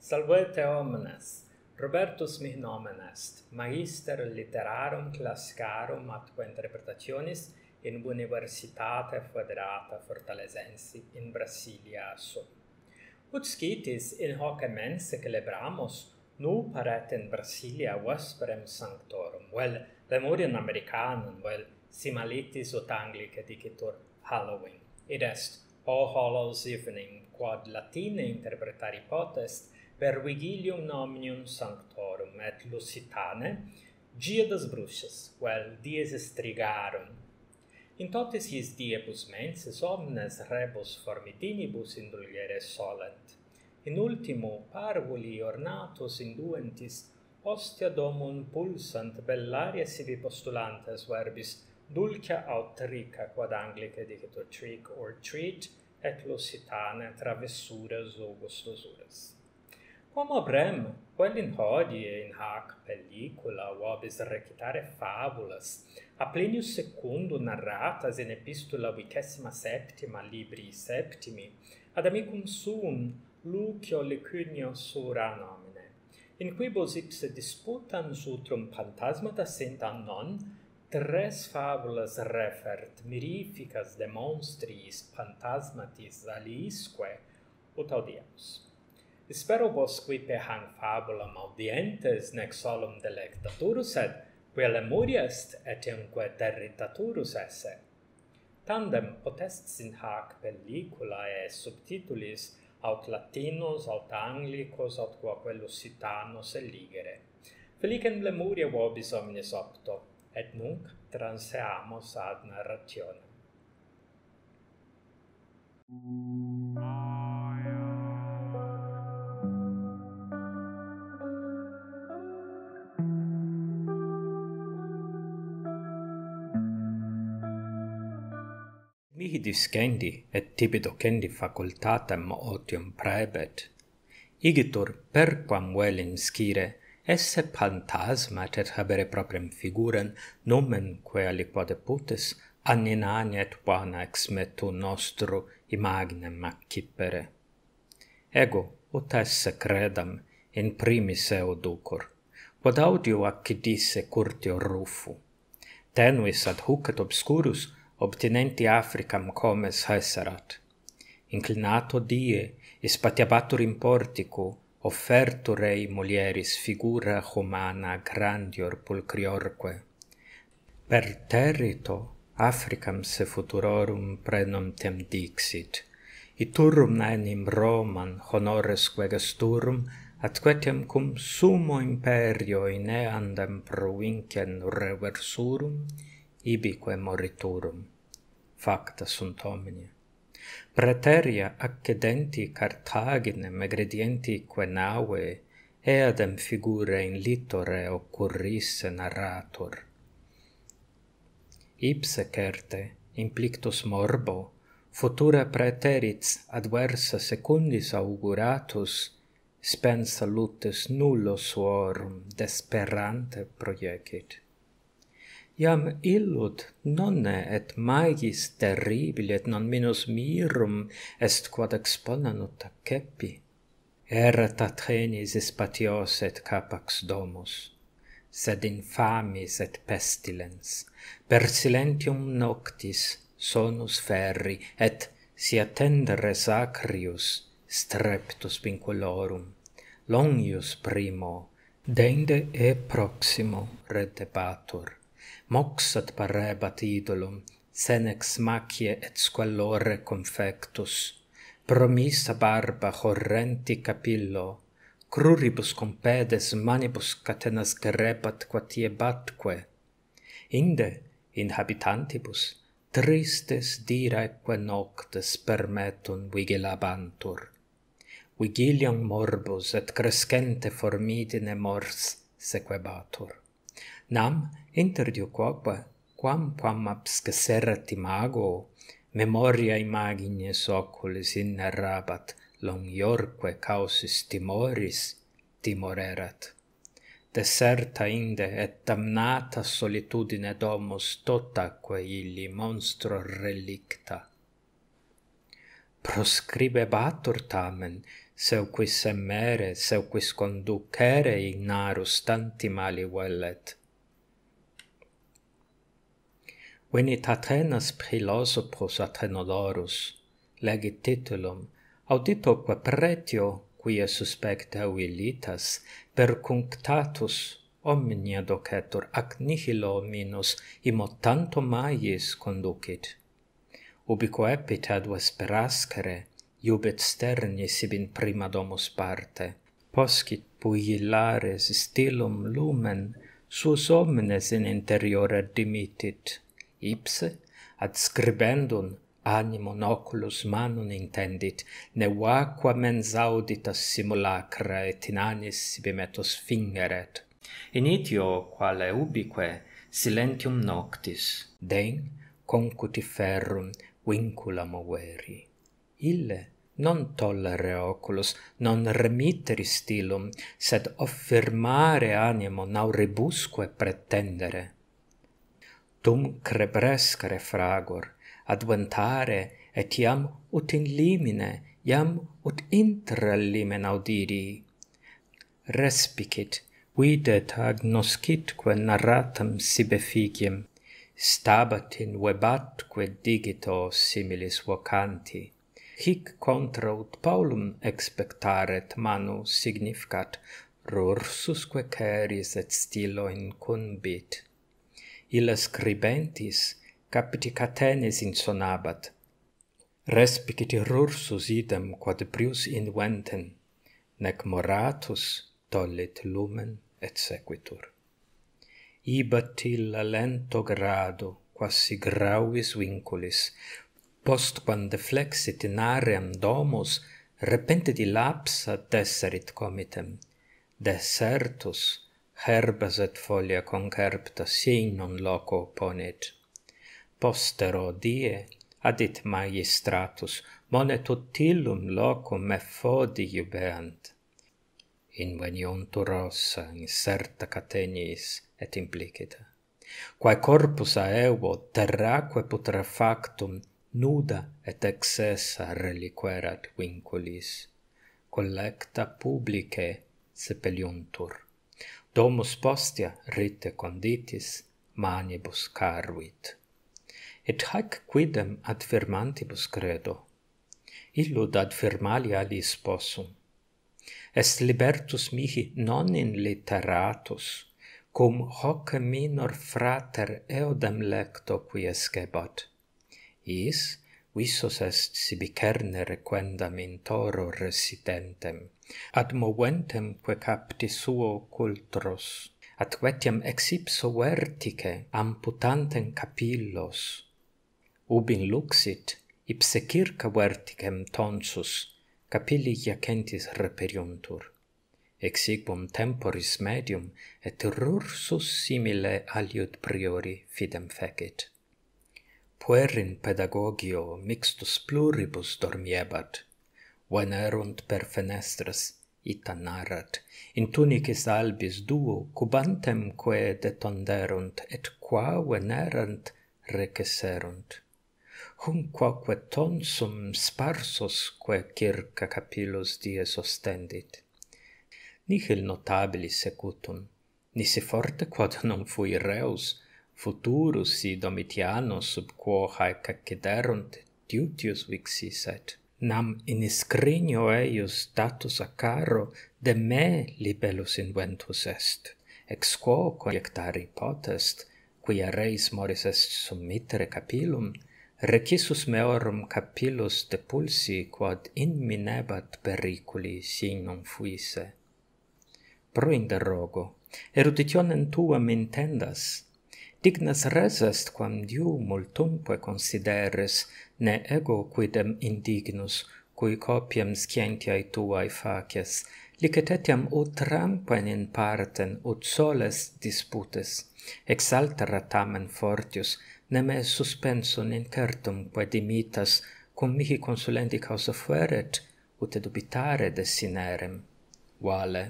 Salvete omnes, Robertus mih nomen est, magister literarum classicarum atque interpretationis in universitate federata fortalesensi in Brasilia su. Ut scitis in hoc emense celebramos, nu paret in Brasilia vesperem sanctorum, vel memoriam americanum, vel simalitis ut anglice dicitur Halloween. Id est, O Hallows Evening, quod latine interpretari potest, per vigilium nomnium sanctorum et lusitane, dia das bruxas, quel dies estrigarum. In totis his diebus mensis omnes rebus formidinibus indulgere solent. In ultimo parvuli ornatus induentis ostia domum pulsant bellaria sibi postulantes verbis dulcia aut rica quad anglice dicitur trick or treat et lusitane travessuras augustosuras. Quam brem, quel in hodie in hac pellicula vobis recitare fabulas, a plenius secundo narratas in epistula vicesima septima libri septimi, ad amicum suum Lucio Licunio sura nomine, in quibus ipse disputans utrum fantasmata sint annon, tres fabulas refert mirificas de monstris fantasmatis aliisque, ut audiamus. Espero vos quipe hang fabulam audientes nec solum delectaturus sed quel amori est et in quae territaturus esse. Tandem potest sin hac pellicula e subtitulis aut latinos aut anglicos aut quaque lusitanos eligere. Felicem lemuria vobis omnes opto, et nunc transeamos ad narrationem. Mm -hmm. Mihi discendi et tibi cendi facultatem otium praebet. Igitur perquam velim scire, esse phantasma et habere proprem figuren, nomen quae aliquade potes annin et buona ex metu nostru imagnem accipere. Ego, ut esse credam, in primis eo ducur, quod audio accidisse curtio rufu. Tenuis ad hucet obscurus, obtinenti Africam comes haesserat. Inclinato die, espatiabatur in portico, offertu rei mulieris figura humana grandior pulcriorque. Per territo, Africam se futurorum prenum tem dixit, iturum enim Roman honores quegesturum, atque tem cum sumo imperio in eandem provincien reversurum, ibique moriturum facta sunt omnia. praeteria accedenti cartaginem magredienti quae nave eadem figure in littore occurrisse narrator ipse certe implictus morbo futura praeterit adversa secundis auguratus spensa lutes nullo suorum desperante proiecit iam illud nonne et magis terribile et non minus mirum est quod exponanut a cepi. Erat atrenis ispatios et capax domus, sed infamis et pestilens, per silentium noctis sonus ferri, et si attendere sacrius streptus vinculorum, longius primo, dende e proximo redebatur moxat parebat idolum, senex macie et squallore confectus, promissa barba horrenti capillo, cruribus compedes manibus catenas grebat quatie batque. Inde, in habitantibus, tristes direque noctes permetun vigilabantur. Vigilion morbus et crescente formidine mors sequebatur. Nam, inter dio quoque quam quam absque serrati mago memoria imagine soccole sin longiorque causis timoris timorerat deserta inde et damnata solitudine domus totaque illi monstro relicta proscribe batur tamen seu quis emere seu quis conducere ignarus tanti mali vellet Venit Atenas prilosopos Atenolorus, legit titulum, audito qua pretio, quia suspecta uilitas, per cunctatus omnia docetur ac nihilo minus imo tanto maiis conducit. Ubico epit ad vesperascere, iubet sterni sibin prima domus parte, poscit puillares stilum lumen, sus omnes in interiore dimitit ipse ad scribendum animo noculus manum intendit ne vacua mens audita simulacra et in anis sibi fingeret initio quale ubique silentium noctis den concuti ferrum vincula moveri ille non tollere oculus non remitteri stilum sed affirmare animo nauribusque pretendere tum crebresc refragor, adventare et iam ut in limine, iam ut intra limen audiri. Respicit, videt agnoscitque narratam sibe figiem, stabat in webatque digito similis vocanti. Hic contra ut Paulum expectaret manu significat rursusque caeris et stilo incumbit illa scribentis capiti catenes insonabat respicit rursus idem quod prius venten nec moratus tollit lumen et sequitur ibat illa lento grado quasi grauis vinculis post quam deflexit in aream domus repente dilapsat deserit comitem desertus herbes et folia concerpta signum loco ponit. Postero die, adit magistratus, monet utilum locum me fodi jubeant. Inveniuntur ossa in certa catenis et implicita. Quae corpus aevo terraque putrefactum nuda et excessa reliquerat vinculis, collecta publice sepeliuntur domus postia rite conditis manibus caruit. Et haec quidem ad firmantibus credo, illud ad firmali alis possum. Est libertus mihi non in literatus, cum hoc minor frater eodem lecto qui escebat. Is, visus est sibi cernere quendam in toro residentem, ad moventem que capti suo cultros, ad vetiam ex ipso vertice amputantem capillos. Ub in luxit, ipse circa verticem tonsus, capilli jacentis reperiuntur. Ex igbum temporis medium, et rursus simile aliud priori fidem fecit. Puerin pedagogio mixtus pluribus dormiebat, venerunt per fenestras ita narrat in tunicis albis duo cubantem quae detonderunt et qua venerant requeserunt hum quaque tonsum sparsos quae circa capillos die sostendit nihil notabili secutum nisi forte quod non fui reus futurus si domitianus sub quo haec accederunt diutius vixisset nam in iscrinio eius datus a caro de me libelus inventus est, ex quo conjectari potest, quia reis moris est summitere capilum, recisus meorum capilus de pulsi quod in minebat periculi signum fuise. Pruinde rogo, eruditionem tuam intendas, Dignas res est quam diu multumque consideres, ne ego quidem indignus, cui copiam scientiae tuae facies, licet etiam utram rampen in parten ut soles disputes, ex altera tamen fortius, ne me suspensum in certum quae dimitas, cum mihi consulendi causa fueret, ut edubitare desinerem. Vale.